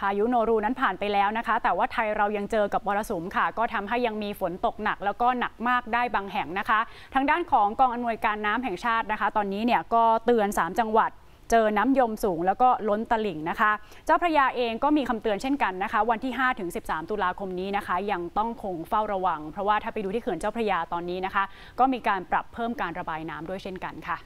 พายุโนรูนั้นผ่านไปแล้วนะคะ แต่ว่าไทยเรายังเจอกับมรสุมค่ะ ก็ทำให้ยังมีฝนตกหนักแล้วก็หนักมากได้บางแห่งนะคะ ทางด้านของกองอนวยการน้ำแห่งชาตินะคะ ตอนนี้เนี่ยก็เตือน 3 จังหวัด เจอน้ำยมสูงแล้วก็ล้นตลิ่งนะคะ เจ้าพระยาเองก็มีคำเตือนเช่นกันนะคะ วันที่ 5 ถึง 13 ตุลาคมนี้นะคะ ยังต้องคงเฝ้าระวัง เพราะว่าถ้าไปดูที่เขื่อนเจ้าพระยาตอนนี้นะคะ ก็มีการปรับเพิ่มการระบายน้ำด้วยเช่นกันค่ะ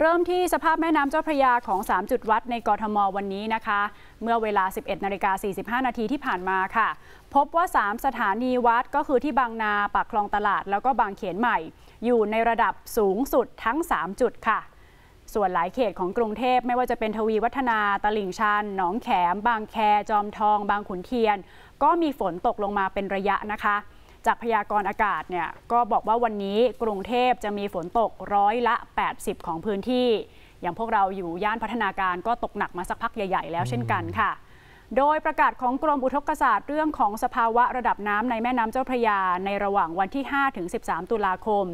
เริ่มที่สภาพแม่น้ำเจ้าพระยาของ 3 จุดวัดในกรทมวันนี้นะคะ เมื่อเวลา 11นาฬิกา45นาทีที่ผ่านมาค่ะ พบว่า 3 สถานีวัดก็คือที่บางนาปากคลองตลาดแล้วก็บางเขนใหม่ อยู่ในระดับสูงสุดทั้ง 3 จุดค่ะ ส่วนหลายเขตของกรุงเทพไม่ว่าจะเป็นทวีวัฒนาตลิ่งชันหนองแขม บางแค จอมทอง บางขุนเทียน ก็มีฝนตกลงมาเป็นระยะนะคะจากพยากรณ์อากาศเนี่ยก็บอกว่าวันนี้กรุงเทพจะมีฝนตกร้อยละ 80 ของพื้นที่ อย่างพวกเราอยู่ย่านพัฒนาการก็ตกหนักมาสักพักใหญ่ๆแล้วเช่นกันค่ะ โดยประกาศของกรมอุทกศาสตร์เรื่องของสภาวะระดับน้ำในแม่น้ำเจ้าพระยาในระหว่างวันที่5-13 ตุลาคม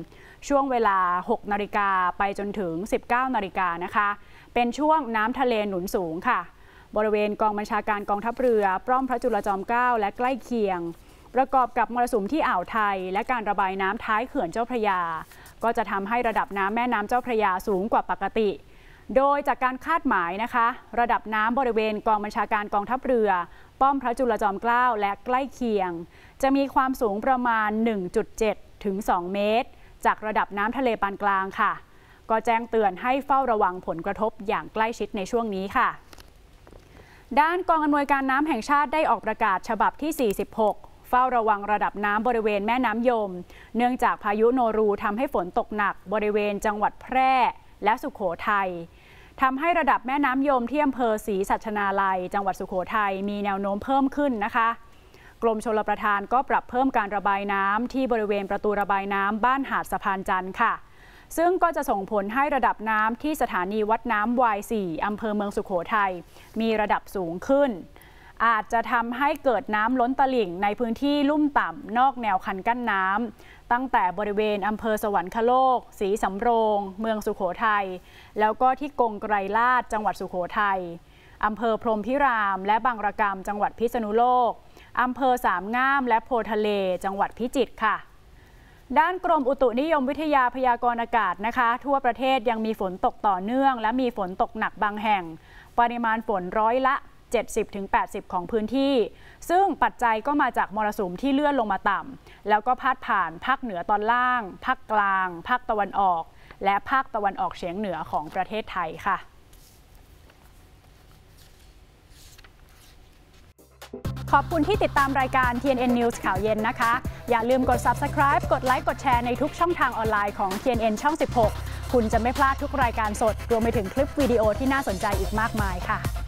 ช่วงเวลา 6นาฬิกาไปจนถึง 19นาฬิกานะคะ เป็นช่วงน้ำทะเลหนุนสูงค่ะ บริเวณกองบัญชาการกองทัพเรือป้อมพระจุลจอมเกล้าและใกล้เคียงประกอบกับมรสุมที่อ่าวไทย และการระบายน้ำท้ายเขื่อนเจ้าพระยา ก็จะทำให้ระดับน้ำแม่น้ำเจ้าพระยาสูงกว่าปกติ โดยจากการคาดหมายนะคะ ระดับน้ำบริเวณกองบัญชาการกองทัพเรือ ป้อมพระจุลจอมเกล้าและใกล้เคียง จะมีความสูงประมาณ 1.7 ถึง 2 เมตร จากระดับน้ำทะเลปานกลางค่ะ ก็แจ้งเตือนให้เฝ้าระวังผลกระทบอย่างใกล้ชิดในช่วงนี้ค่ะ ด้านกองอำนวยการน้ำแห่งชาติได้ออกประกาศฉบับที่ 46เฝ้าระวังระดับน้ำบริเวณแม่น้ำยม เนื่องจากพายุโนรูทำให้ฝนตกหนักบริเวณจังหวัดแพร่และสุขโขทยัยทำให้ระดับแม่น้ำยมที่อำเภอศรีสัชนาลัย จังหวัดสุขโขทัย มีแนวโน้มเพิ่มขึ้นนะคะ กรมชลประทานก็ปรับเพิ่มการระบายน้ำที่บริเวณประตูระบายน้ำบ้านหาดสะพานจันทร์ค่ะ ซึ่งก็จะส่งผลให้ระดับน้ำที่สถานีวัดน้ำวายสี่อำเภอเมืองสุขโขทัยมีระดับสูงขึ้นอาจจะทำให้เกิดน้ำล้นตลิ่งในพื้นที่ลุ่มต่ำนอกแนวคันกั้นน้ำตั้งแต่บริเวณอำเภอสวรรคโลก สีสำโรงเมืองสุโขทยัย แล้วก็ที่กงไกรลาดจังหวัดสุโขทยัยอำเภอพรมพิราม และบางระกรรมจังหวัดพิษณุโลกอำเภอสามงาม และโพทะเล จังหวัดพิจิตรค่ะ ด้านกรมอุตุนิยมวิทยาพยากรณ์อากาศนะคะ ทั่วประเทศยังมีฝนตกต่อเนื่อง และมีฝนตกหนักบางแห่ง ปริมาณฝนร้อยละ70-80 ของพื้นที่ ซึ่งปัจจัยก็มาจากมรสุมที่เลื่อนลงมาต่ำแล้วก็พาดผ่านภาคเหนือตอนล่างภาคกลางภาคตะวันออก และภาคตะวันออกเฉียงเหนือของประเทศไทยค่ะ ขอบคุณที่ติดตามรายการ TNN News ข่าวเย็นนะคะ อย่าลืมกด subscribe กดไลค์กดแชร์ในทุกช่องทางออนไลน์ของ TNN ช่อง 16 คุณจะไม่พลาดทุกรายการสดรวมไปถึงคลิปวิดีโอที่น่าสนใจอีกมากมายค่ะ